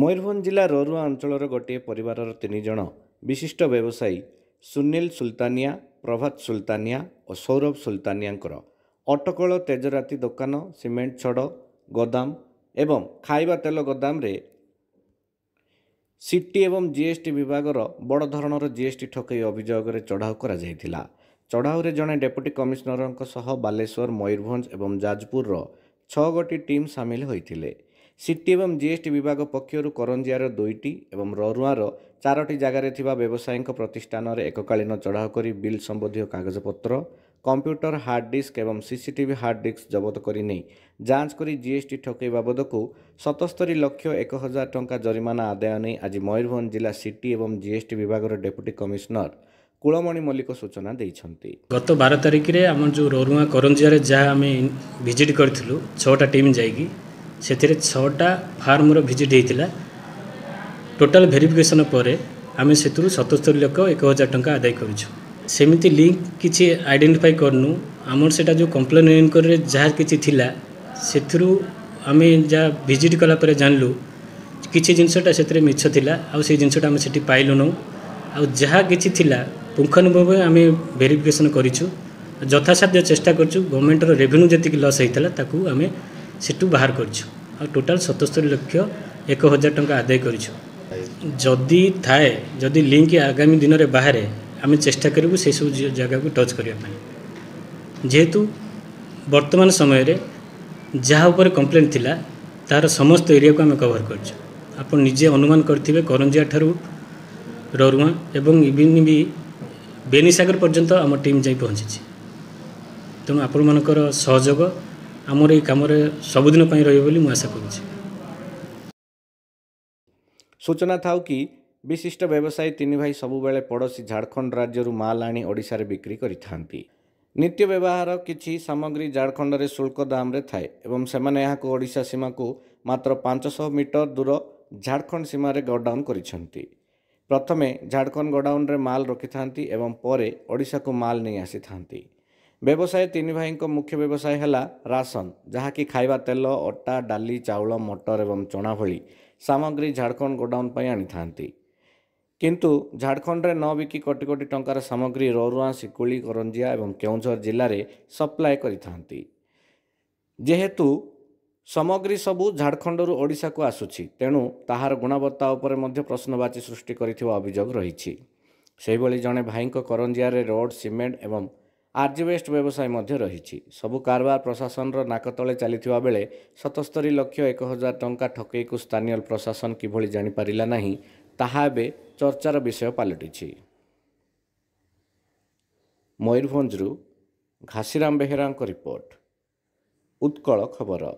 ମୟୂରଭଞ୍ଜ ଜିଲ୍ଲା ରରୁଆ ଅଞ୍ଚଳର ଗୋଟିଏ ପରିବାରର ତିନି ଜଣ ବିଶିଷ୍ଟ ବ୍ୟବସାୟୀ ସୁନୀଲ ସୁଲତାନିଆ ପ୍ରଭାତ ସୁଲତାନିଆ ଓ ସୌରଭ ସୁଲତାନିଆଙ୍କର ଅଟକଳ ତେଜରାତି ଦୋକାନ ସିମେଣ୍ଟ ଛଡ଼ ଗୋଦାମ ଏବଂ ଖାଇବା ତେଲ ଗୋଦାମରେ ସିଟି ଏବଂ ଜିଏସ୍ଟି ବିଭାଗର ବଡ଼ ଧରଣର ଜିଏସ୍ଟି ଠକେଇ ଅଭିଯୋଗରେ ଚଢ଼ାଉ କରାଯାଇଥିଲା ଚଢ଼ାଉରେ ଜଣେ ଡେପୁଟି କମିଶନରଙ୍କ ସହ ବାଲେଶ୍ୱର ମୟୂରଭଞ୍ଜ ଏବଂ ଯାଜପୁରର ଛଅ ଗୋଟି ଟିମ୍ ସାମିଲ ହୋଇଥିଲେ ସିଟି ଏବଂ ଜିଏସ୍ଟି ବିଭାଗ ପକ୍ଷରୁ କରଞ୍ଜିଆର ଦୁଇଟି ଏବଂ ରରୁଆଁର ଚାରୋଟି ଜାଗାରେ ଥିବା ବ୍ୟବସାୟୀଙ୍କ ପ୍ରତିଷ୍ଠାନରେ ଏକକାଳୀନ ଚଢ଼ାଉ କରି ବିଲ୍ ସମ୍ବନ୍ଧୀୟ କାଗଜପତ୍ର କମ୍ପ୍ୟୁଟର ହାର୍ଡଡିସ୍କ ଏବଂ ସିସିଟିଭି ହାର୍ଡଡିସ୍କ ଜବତ କରି ନେଇ ଯାଞ୍ଚ କରି ଜିଏସ୍ଟି ଠକେଇ ବାବଦକୁ ସତସ୍ତରୀ ଲକ୍ଷ ଏକ ହଜାର ଟଙ୍କା ଜରିମାନା ଆଦାୟ ନେଇ ଆଜି ମୟୂରଭଞ୍ଜ ଜିଲ୍ଲା ସିଟି ଏବଂ ଜିଏସ୍ଟି ବିଭାଗର ଡେପୁଟି କମିଶନର କୁଳମଣି ମଲ୍ଲିକ ସୂଚନା ଦେଇଛନ୍ତି ଗତ ବାର ତାରିଖରେ ଆମର ଯେଉଁ ରରୁଆଁ କରଞ୍ଜିଆରେ ଯାହା ଆମେ ଭିଜିଟ୍ କରିଥିଲୁ ଛଅଟା ଟିମ୍ ଯାଇକି ସେଥିରେ ଛଅଟା ଫାର୍ମର ଭିଜିଟ୍ ହେଇଥିଲା ଟୋଟାଲ୍ ଭେରିଫିକେସନ୍ ପରେ ଆମେ ସେଥିରୁ ସତସ୍ତରୀ ଲକ୍ଷ ଏକ ହଜାର ଟଙ୍କା ଆଦାୟ କରିଛୁ ସେମିତି ଲିଙ୍କ୍ କିଛି ଆଇଡେଣ୍ଟିଫାଇ କରିନୁ ଆମର ସେଇଟା ଯେଉଁ କମ୍ପ୍ଲେନ୍ ଇନକ୍ୱାରୀରେ ଯାହା କିଛି ଥିଲା ସେଥିରୁ ଆମେ ଯାହା ଭିଜିଟ୍ କଲା ପରେ ଜାଣିଲୁ କିଛି ଜିନିଷଟା ସେଥିରେ ମିଛ ଥିଲା ଆଉ ସେଇ ଜିନିଷଟା ଆମେ ସେଠି ପାଇଲୁନୁ ଆଉ ଯାହା କିଛି ଥିଲା ପୁଙ୍ଖାନୁଭବ ଆମେ ଭେରିଫିକେସନ୍ କରିଛୁ ଯଥାସାଧ୍ୟ ଚେଷ୍ଟା କରିଛୁ ଗଭର୍ଣ୍ଣମେଣ୍ଟର ରେଭିନ୍ୟୁ ଯେତିକି ଲସ୍ ହେଇଥିଲା ତାକୁ ଆମେ ସେଠୁ ବାହାର କରିଛୁ ଆଉ ଟୋଟାଲ ସତସ୍ତରୀ ଲକ୍ଷ ଏକ ହଜାର ଟଙ୍କା ଆଦାୟ କରିଛୁ ଯଦି ଥାଏ ଯଦି ଲିଙ୍କ ଆଗାମୀ ଦିନରେ ବାହାରେ ଆମେ ଚେଷ୍ଟା କରିବୁ ସେସବୁ ଜାଗାକୁ ଟଚ୍ କରିବା ପାଇଁ ଯେହେତୁ ବର୍ତ୍ତମାନ ସମୟରେ ଯାହା ଉପରେ କମ୍ପ୍ଲେନ୍ ଥିଲା ତାହାର ସମସ୍ତ ଏରିଆକୁ ଆମେ କଭର କରିଛୁ ଆପଣ ନିଜେ ଅନୁମାନ କରିଥିବେ କରଞ୍ଜିଆ ଠାରୁ ରରୁଆଁ ଏବଂ ଇଭିନ୍ ବି ବେନିସାଗର ପର୍ଯ୍ୟନ୍ତ ଆମ ଟିମ୍ ଯାଇ ପହଞ୍ଚିଛି ତେଣୁ ଆପଣମାନଙ୍କର ସହଯୋଗ ଆମର ଏଇ କାମରେ ସବୁଦିନ ପାଇଁ ରହିବ ବୋଲି ମୁଁ ଆଶା କରୁଛି ସୂଚନା ଥାଉ କି ବିଶିଷ୍ଟ ବ୍ୟବସାୟୀ ତିନି ଭାଇ ସବୁବେଳେ ପଡ଼ୋଶୀ ଝାଡ଼ଖଣ୍ଡ ରାଜ୍ୟରୁ ମାଲ ଆଣି ଓଡ଼ିଶାରେ ବିକ୍ରି କରିଥାନ୍ତି ନିତ୍ୟ ବ୍ୟବହାର କିଛି ସାମଗ୍ରୀ ଝାଡ଼ଖଣ୍ଡରେ ଶୁଳ୍କ ଦାମରେ ଥାଏ ଏବଂ ସେମାନେ ଏହାକୁ ଓଡ଼ିଶା ସୀମାକୁ ମାତ୍ର ପାଞ୍ଚଶହ ମିଟର ଦୂର ଝାଡ଼ଖଣ୍ଡ ସୀମାରେ ଗଡାଉନ୍ କରିଛନ୍ତି ପ୍ରଥମେ ଝାଡ଼ଖଣ୍ଡ ଗଡ଼ାଉନ୍ରେ ମାଲ ରଖିଥାନ୍ତି ଏବଂ ପରେ ଓଡ଼ିଶାକୁ ମାଲ୍ ନେଇ ଆସିଥାନ୍ତି ବ୍ୟବସାୟ ତିନି ଭାଇଙ୍କ ମୁଖ୍ୟ ବ୍ୟବସାୟ ହେଲା ରାସନ ଯାହାକି ଖାଇବା ତେଲ ଅଟା ଡାଲି ଚାଉଳ ମଟର ଏବଂ ଚଣା ଭଳି ସାମଗ୍ରୀ ଝାଡ଼ଖଣ୍ଡ ଗୋଡାଉନ୍ ପାଇଁ ଆଣିଥାନ୍ତି କିନ୍ତୁ ଝାଡ଼ଖଣ୍ଡରେ ନ ବିକି କୋଟି କୋଟି ଟଙ୍କାର ସାମଗ୍ରୀ ରରୁଆଁ ଶିକୁଳି କରଞ୍ଜିଆ ଏବଂ କେଉଁଝର ଜିଲ୍ଲାରେ ସପ୍ଲାଏ କରିଥାନ୍ତି ଯେହେତୁ ସାମଗ୍ରୀ ସବୁ ଝାଡ଼ଖଣ୍ଡରୁ ଓଡ଼ିଶାକୁ ଆସୁଛି ତେଣୁ ତାହାର ଗୁଣବତ୍ତା ଉପରେ ମଧ୍ୟ ପ୍ରଶ୍ନବାଚୀ ସୃଷ୍ଟି କରିଥିବା ଅଭିଯୋଗ ରହିଛି ସେହିଭଳି ଜଣେ ଭାଇଙ୍କ କରଞ୍ଜିଆରେ ରୋଡ଼ ସିମେଣ୍ଟ ଏବଂ ଆର୍ଜି ୱେଷ୍ଟ ବ୍ୟବସାୟ ମଧ୍ୟ ରହିଛି ସବୁ କାରବାର ପ୍ରଶାସନର ନାକ ତଳେ ଚାଲିଥିବା ବେଳେ ସତସ୍ତରୀ ଲକ୍ଷ ଏକ ହଜାର ଟଙ୍କା ଠକେଇକୁ ସ୍ଥାନୀୟ ପ୍ରଶାସନ କିଭଳି ଜାଣିପାରିଲା ନାହିଁ ତାହା ଏବେ ଚର୍ଚ୍ଚାର ବିଷୟ ପାଲଟିଛି ମୟୂରଭଞ୍ଜରୁ ଘାସିରାମ ବେହେରାଙ୍କ ରିପୋର୍ଟ ଉତ୍କଳ ଖବର